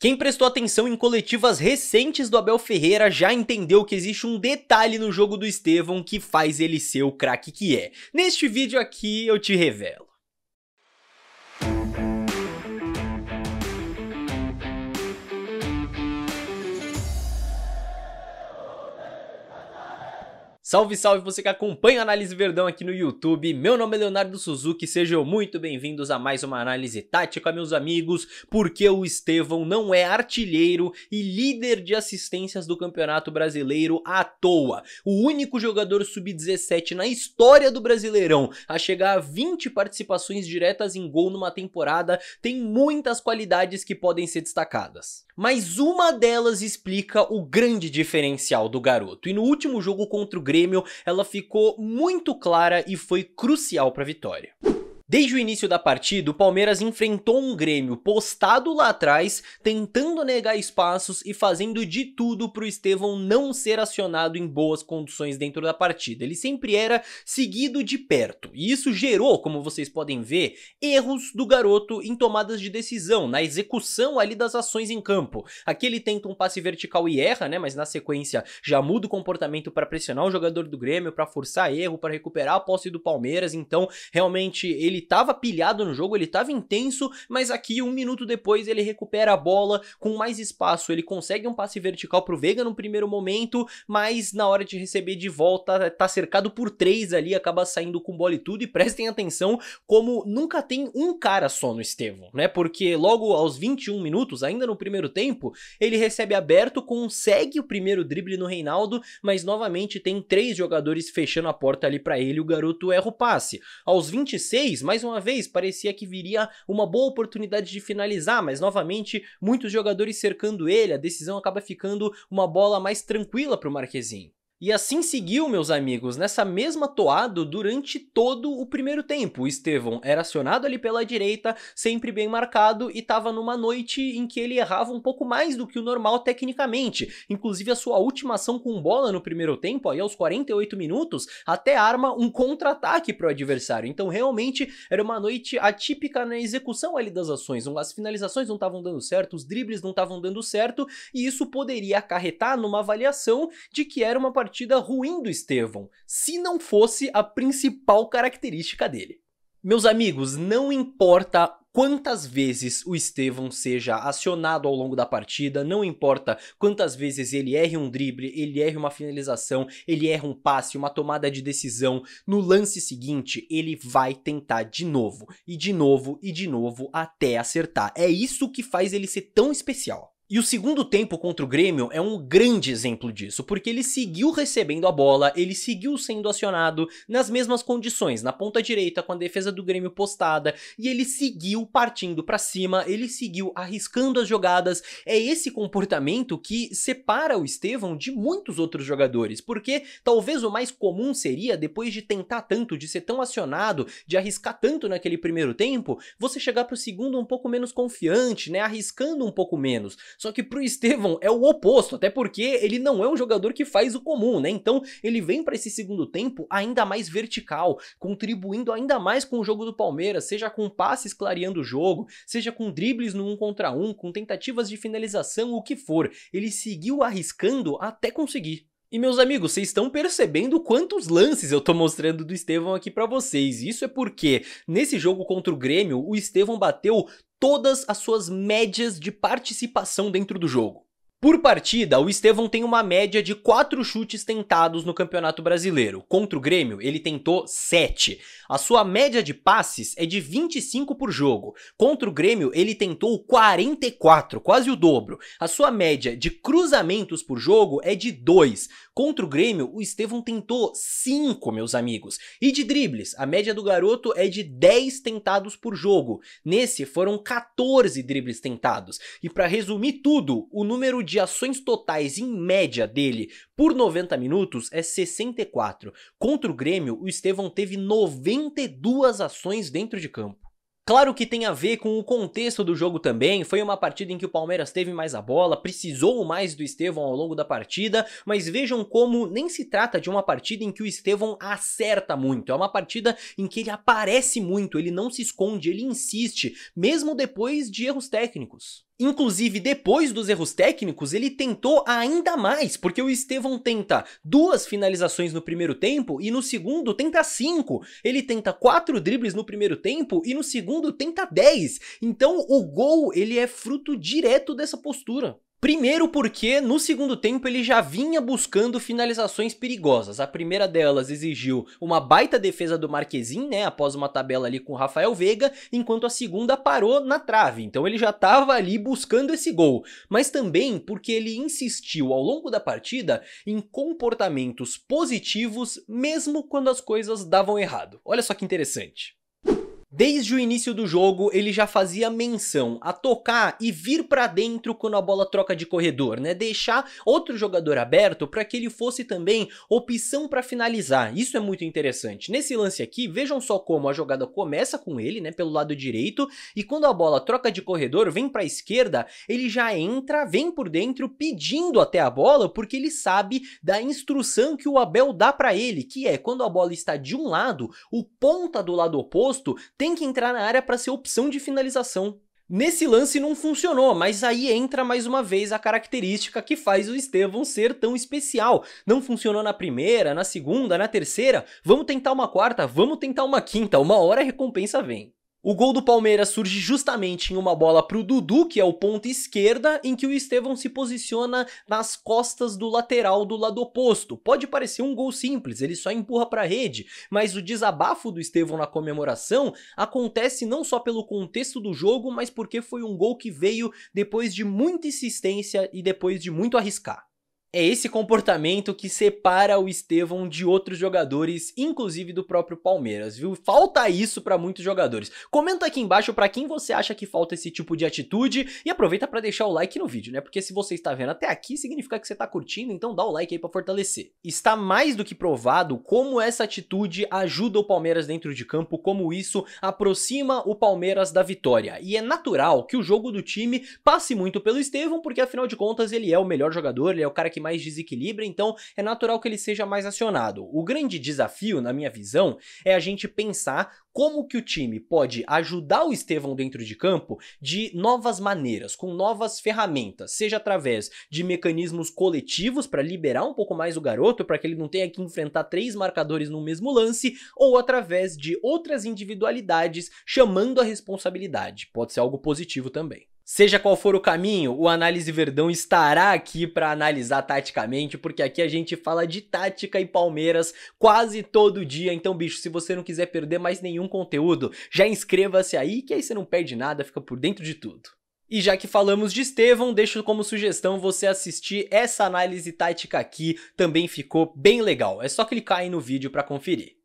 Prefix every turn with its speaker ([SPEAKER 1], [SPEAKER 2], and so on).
[SPEAKER 1] Quem prestou atenção em coletivas recentes do Abel Ferreira já entendeu que existe um detalhe no jogo do Estevão que faz ele ser o craque que é. Neste vídeo aqui eu te revelo. Salve, salve você que acompanha a Análise Verdão aqui no YouTube. Meu nome é Leonardo Suzuki, sejam muito bem-vindos a mais uma análise tática, meus amigos, porque o Estevão não é artilheiro e líder de assistências do Campeonato Brasileiro à toa. O único jogador sub-17 na história do Brasileirão a chegar a 20 participações diretas em gol numa temporada tem muitas qualidades que podem ser destacadas. Mas uma delas explica o grande diferencial do garoto. E no último jogo contra o Grêmio, Grêmio, ela ficou muito clara e foi crucial para a vitória. Desde o início da partida, o Palmeiras enfrentou um Grêmio postado lá atrás, tentando negar espaços e fazendo de tudo para o Estevão não ser acionado em boas condições dentro da partida. Ele sempre era seguido de perto, e isso gerou, como vocês podem ver, erros do garoto em tomadas de decisão, na execução ali das ações em campo. Aqui ele tenta um passe vertical e erra, né, mas na sequência já muda o comportamento para pressionar o jogador do Grêmio, para forçar erro, para recuperar a posse do Palmeiras, então realmente ele ele tava pilhado no jogo, ele tava intenso, mas aqui um minuto depois ele recupera a bola com mais espaço, ele consegue um passe vertical pro Veiga no primeiro momento, mas na hora de receber de volta tá cercado por três ali, acaba saindo com bola e tudo, e prestem atenção como nunca tem um cara só no Estevão, né? Porque logo aos 21 minutos, ainda no primeiro tempo, ele recebe aberto, consegue o primeiro drible no Reinaldo, mas novamente tem três jogadores fechando a porta ali para ele, o garoto erra o passe. Aos 26, mais uma vez, parecia que viria uma boa oportunidade de finalizar, mas novamente muitos jogadores cercando ele, a decisão acaba ficando uma bola mais tranquila para o Marquezin. E assim seguiu, meus amigos, nessa mesma toada durante todo o primeiro tempo. O Estevão era acionado ali pela direita, sempre bem marcado, e estava numa noite em que ele errava um pouco mais do que o normal tecnicamente. Inclusive, a sua última ação com bola no primeiro tempo, aí aos 48 minutos, até arma um contra-ataque para o adversário. Então, realmente, era uma noite atípica na execução ali das ações. As finalizações não estavam dando certo, os dribles não estavam dando certo, e isso poderia acarretar numa avaliação de que era uma partida partida ruim do Estevão, se não fosse a principal característica dele. Meus amigos, não importa quantas vezes o Estevão seja acionado ao longo da partida, não importa quantas vezes ele erre um drible, ele erre uma finalização, ele erra um passe, uma tomada de decisão, no lance seguinte ele vai tentar de novo, e de novo, e de novo até acertar. É isso que faz ele ser tão especial. E o segundo tempo contra o Grêmio é um grande exemplo disso, porque ele seguiu recebendo a bola, ele seguiu sendo acionado nas mesmas condições, na ponta direita com a defesa do Grêmio postada, e ele seguiu partindo para cima, ele seguiu arriscando as jogadas. É esse comportamento que separa o Estevão de muitos outros jogadores, porque talvez o mais comum seria depois de tentar tanto, de ser tão acionado, de arriscar tanto naquele primeiro tempo, você chegar para o segundo um pouco menos confiante, né, arriscando um pouco menos. Só que pro Estevão é o oposto, até porque ele não é um jogador que faz o comum, né? Então ele vem para esse segundo tempo ainda mais vertical, contribuindo ainda mais com o jogo do Palmeiras, seja com passes clareando o jogo, seja com dribles no um contra um, com tentativas de finalização, o que for. Ele seguiu arriscando até conseguir. E meus amigos, vocês estão percebendo quantos lances eu tô mostrando do Estevão aqui para vocês. Isso é porque nesse jogo contra o Grêmio, o Estevão bateu todas as suas médias de participação dentro do jogo. Por partida, o Estevão tem uma média de 4 chutes tentados no Campeonato Brasileiro. Contra o Grêmio, ele tentou 7. A sua média de passes é de 25 por jogo. Contra o Grêmio, ele tentou 44, quase o dobro. A sua média de cruzamentos por jogo é de 2. Contra o Grêmio, o Estevão tentou 5, meus amigos. E de dribles, a média do garoto é de 10 tentados por jogo. Nesse foram 14 dribles tentados. E para resumir tudo, o número de ações totais em média dele por 90 minutos é 64. Contra o Grêmio, o Estevão teve 92 ações dentro de campo. Claro que tem a ver com o contexto do jogo também, foi uma partida em que o Palmeiras teve mais a bola, precisou mais do Estevão ao longo da partida, mas vejam como nem se trata de uma partida em que o Estevão acerta muito, é uma partida em que ele aparece muito, ele não se esconde, ele insiste, mesmo depois de erros técnicos. Inclusive, depois dos erros técnicos, ele tentou ainda mais, porque o Estevão tenta duas finalizações no primeiro tempo e no segundo tenta cinco. Ele tenta quatro dribles no primeiro tempo e no segundo tenta dez. Então, o gol ele é fruto direto dessa postura. Primeiro porque no segundo tempo ele já vinha buscando finalizações perigosas. A primeira delas exigiu uma baita defesa do Marquezin, né, após uma tabela ali com o Rafael Veiga, enquanto a segunda parou na trave. Então ele já estava ali buscando esse gol, mas também porque ele insistiu ao longo da partida em comportamentos positivos mesmo quando as coisas davam errado. Olha só que interessante. Desde o início do jogo, ele já fazia menção a tocar e vir para dentro quando a bola troca de corredor, né? Deixar outro jogador aberto para que ele fosse também opção para finalizar. Isso é muito interessante. Nesse lance aqui, vejam só como a jogada começa com ele, né, pelo lado direito, e quando a bola troca de corredor, vem para a esquerda, ele já entra, vem por dentro pedindo até a bola, porque ele sabe da instrução que o Abel dá para ele, que é quando a bola está de um lado, o ponta do lado oposto tem que entrar na área para ser opção de finalização. Nesse lance não funcionou, mas aí entra mais uma vez a característica que faz o Estevão ser tão especial. Não funcionou na primeira, na segunda, na terceira, vamos tentar uma quarta, vamos tentar uma quinta, uma hora a recompensa vem. O gol do Palmeiras surge justamente em uma bola para o Dudu, que é o ponto esquerda, em que o Estevão se posiciona nas costas do lateral do lado oposto. Pode parecer um gol simples, ele só empurra para a rede, mas o desabafo do Estevão na comemoração acontece não só pelo contexto do jogo, mas porque foi um gol que veio depois de muita insistência e depois de muito arriscar. É esse comportamento que separa o Estevão de outros jogadores, inclusive do próprio Palmeiras, viu? Falta isso para muitos jogadores. Comenta aqui embaixo para quem você acha que falta esse tipo de atitude e aproveita para deixar o like no vídeo, né? Porque se você está vendo até aqui, significa que você está curtindo, então dá o like aí para fortalecer. Está mais do que provado como essa atitude ajuda o Palmeiras dentro de campo, como isso aproxima o Palmeiras da vitória. E é natural que o jogo do time passe muito pelo Estevão, porque afinal de contas ele é o melhor jogador, ele é o cara que mais mais desequilíbrio, então é natural que ele seja mais acionado. O grande desafio, na minha visão, é a gente pensar como que o time pode ajudar o Estevão dentro de campo de novas maneiras, com novas ferramentas, seja através de mecanismos coletivos para liberar um pouco mais o garoto, para que ele não tenha que enfrentar três marcadores no mesmo lance, ou através de outras individualidades chamando a responsabilidade. Pode ser algo positivo também. Seja qual for o caminho, o Análise Verdão estará aqui para analisar taticamente, porque aqui a gente fala de tática e Palmeiras quase todo dia. Então, bicho, se você não quiser perder mais nenhum conteúdo, já inscreva-se aí, que aí você não perde nada, fica por dentro de tudo. E já que falamos de Estevão, deixo como sugestão você assistir essa análise tática aqui, também ficou bem legal. É só clicar aí no vídeo para conferir.